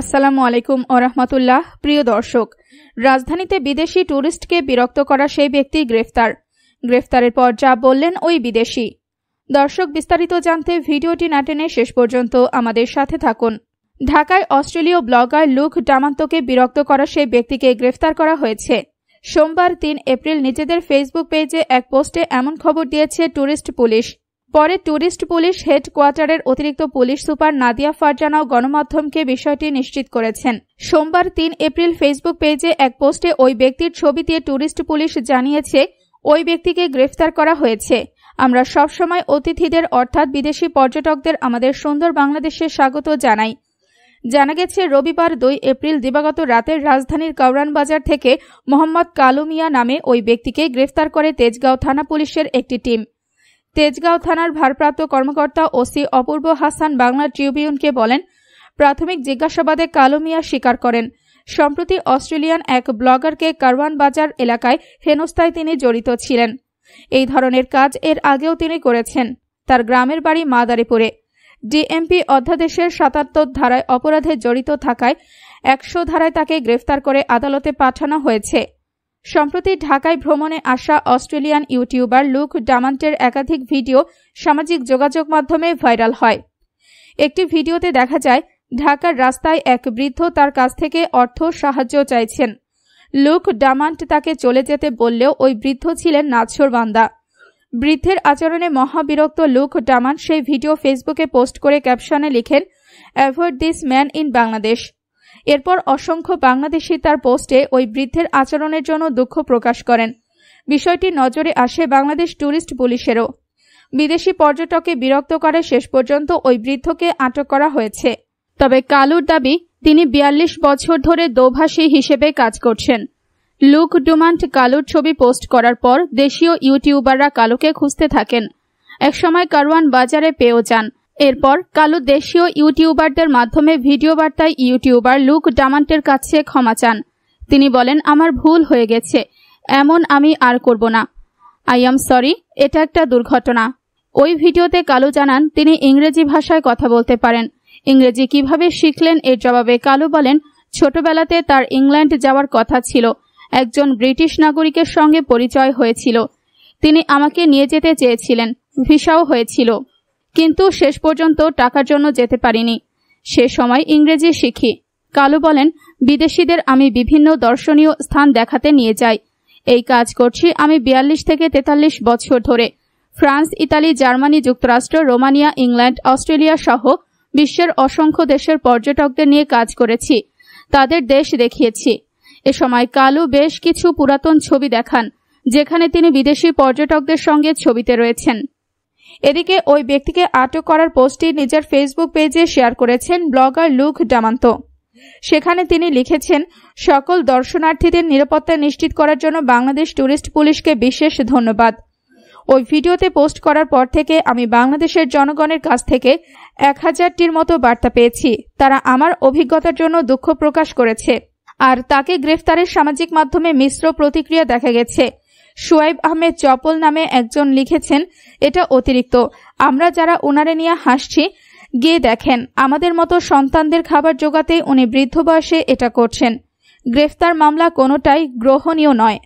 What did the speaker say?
আসসালামু আলাইকুম ওরহমতুল্লাহ প্রিয় দর্শক রাজধানীতে বিদেশি ট্যুরিস্টকে বিরক্ত করা সেই ব্যক্তি গ্রেফতার গ্রেফতারের পর যা বললেন ওই বিদেশি দর্শক বিস্তারিত জানতে ভিডিওটি না টেনে শেষ পর্যন্ত আমাদের সাথে থাকুন ঢাকায় অস্ট্রেলীয় ব্লগার লুক ডামান্তকে বিরক্ত করা সেই ব্যক্তিকে গ্রেফতার করা হয়েছে সোমবার তিন এপ্রিল নিজেদের ফেসবুক পেজে এক পোস্টে এমন খবর দিয়েছে ট্যুরিস্ট পুলিশ পরে ট্যুরিস্ট পুলিশ হেডকোয়ার্টারের অতিরিক্ত পুলিশ সুপার নাদিয়া ফারজানাও গণমাধ্যমকে বিষয়টি নিশ্চিত করেছেন সোমবার তিন এপ্রিল ফেসবুক পেজে এক পোস্টে ওই ব্যক্তির ছবি দিয়ে ট্যুরিস্ট পুলিশ জানিয়েছে ওই ব্যক্তিকে গ্রেফতার করা হয়েছে আমরা সবসময় অতিথিদের অর্থাৎ বিদেশি পর্যটকদের আমাদের সুন্দর বাংলাদেশে স্বাগত জানাই জানা গেছে রবিবার দুই এপ্রিল দিবাগত রাতের রাজধানীর কাউরান বাজার থেকে মোহাম্মদ কালুমিয়া নামে ওই ব্যক্তিকে গ্রেফতার করে তেজগাঁও থানা পুলিশের একটি টিম তেজগাঁও থানার ভারপ্রাপ্ত কর্মকর্তা ওসি অপূর্ব হাসান বাংলা ট্রিবিউনকে বলেন প্রাথমিক জিজ্ঞাসাবাদে কালো মিয়া স্বীকার করেন সম্প্রতি অস্ট্রেলিয়ান এক ব্লগারকে কারওয়ান বাজার এলাকায় হেনস্থায় তিনি জড়িত ছিলেন এই ধরনের কাজ এর আগেও তিনি করেছেন তার গ্রামের বাড়ি মাদারীপুরে ডিএমপি অধ্যাদেশের সাতাত্তর ধারায় অপরাধে জড়িত থাকায় একশো ধারায় তাকে গ্রেফতার করে আদালতে পাঠানো হয়েছে সম্প্রতি ঢাকায় ভ্রমণে আসা অস্ট্রেলিয়ান ইউটিউবার লুক ডামান্টের একাধিক ভিডিও সামাজিক যোগাযোগ মাধ্যমে ভাইরাল হয় একটি ভিডিওতে দেখা যায় ঢাকার রাস্তায় এক বৃদ্ধ তার কাছ থেকে অর্থ সাহায্য চাইছেন লুক ডামান্ট তাকে চলে যেতে বললেও ওই বৃদ্ধ ছিলেন নাছর বান্দা বৃদ্ধের আচরণে মহাবিরক্ত লুক ডামান্ট সেই ভিডিও ফেসবুকে পোস্ট করে ক্যাপশনে লিখেন avoid this man in Bangladesh এরপর অসংখ্য বাংলাদেশি তার পোস্টে ওই বৃদ্ধের আচরণের জন্য দুঃখ প্রকাশ করেন বিষয়টি নজরে আসে বাংলাদেশ ট্যুরিস্ট পুলিশেরও বিদেশি পর্যটকে বিরক্ত করে শেষ পর্যন্ত ওই বৃদ্ধকে আটক করা হয়েছে তবে কালুর দাবি তিনি বিয়াল্লিশ বছর ধরে দোভাষী হিসেবে কাজ করছেন লুক ডুমান্ট কালুর ছবি পোস্ট করার পর দেশীয় ইউটিউবাররা কালুকে খুঁজতে থাকেন একসময় কারওয়ান বাজারে পেয়েও যান এরপর কালু দেশীয় ইউটিউবারদের মাধ্যমে ভিডিও বার্তায় ইউটিউবার লুক ডামান্টের কাছে ক্ষমা চান তিনি বলেন আমার ভুল হয়ে গেছে এমন আমি আর করব না আই এম সরি এটা একটা দুর্ঘটনা ওই ভিডিওতে কালু জানান তিনি ইংরেজি ভাষায় কথা বলতে পারেন ইংরেজি কিভাবে শিখলেন এর জবাবে কালু বলেন ছোটবেলাতে তার ইংল্যান্ড যাওয়ার কথা ছিল একজন ব্রিটিশ নাগরিকের সঙ্গে পরিচয় হয়েছিল তিনি আমাকে নিয়ে যেতে চেয়েছিলেন ভিসাও হয়েছিল কিন্তু শেষ পর্যন্ত টাকার জন্য যেতে পারিনি সে সময় ইংরেজি শিখি কালু বলেন বিদেশিদের আমি বিভিন্ন দর্শনীয় স্থান দেখাতে নিয়ে যাই এই কাজ করছি আমি বিয়াল্লিশ থেকে তেতাল্লিশ বছর ধরে ফ্রান্স ইতালি জার্মানি যুক্তরাষ্ট্র রোমানিয়া ইংল্যান্ড অস্ট্রেলিয়া সহ বিশ্বের অসংখ্য দেশের পর্যটকদের নিয়ে কাজ করেছি তাদের দেশ দেখিয়েছি এ সময় কালু বেশ কিছু পুরাতন ছবি দেখান যেখানে তিনি বিদেশি পর্যটকদের সঙ্গে ছবিতে রয়েছেন এদিকে ওই ব্যক্তিকে আটক করার পোস্টটি নিজের ফেসবুক পেজে শেয়ার করেছেন ব্লগার লুক ডামান্ত সেখানে তিনি লিখেছেন সকল দর্শনার্থীদের নিরাপত্তা নিশ্চিত করার জন্য বাংলাদেশ ট্যুরিস্ট পুলিশকে বিশেষ ধন্যবাদ ওই ভিডিওতে পোস্ট করার পর থেকে আমি বাংলাদেশের জনগণের কাছ থেকে এক হাজারটির মতো বার্তা পেয়েছি তারা আমার অভিজ্ঞতার জন্য দুঃখ প্রকাশ করেছে আর তাকে গ্রেফতারের সামাজিক মাধ্যমে মিশ্র প্রতিক্রিয়া দেখা গেছে সোয়াইব আহমেদ চপল নামে একজন লিখেছেন এটা অতিরিক্ত আমরা যারা ওনারে নিয়ে হাসছি গিয়ে দেখেন আমাদের মতো সন্তানদের খাবার জোগাতে উনি বৃদ্ধ বয়সে এটা করছেন গ্রেফতার মামলা কোনোটাই গ্রহণীয় নয়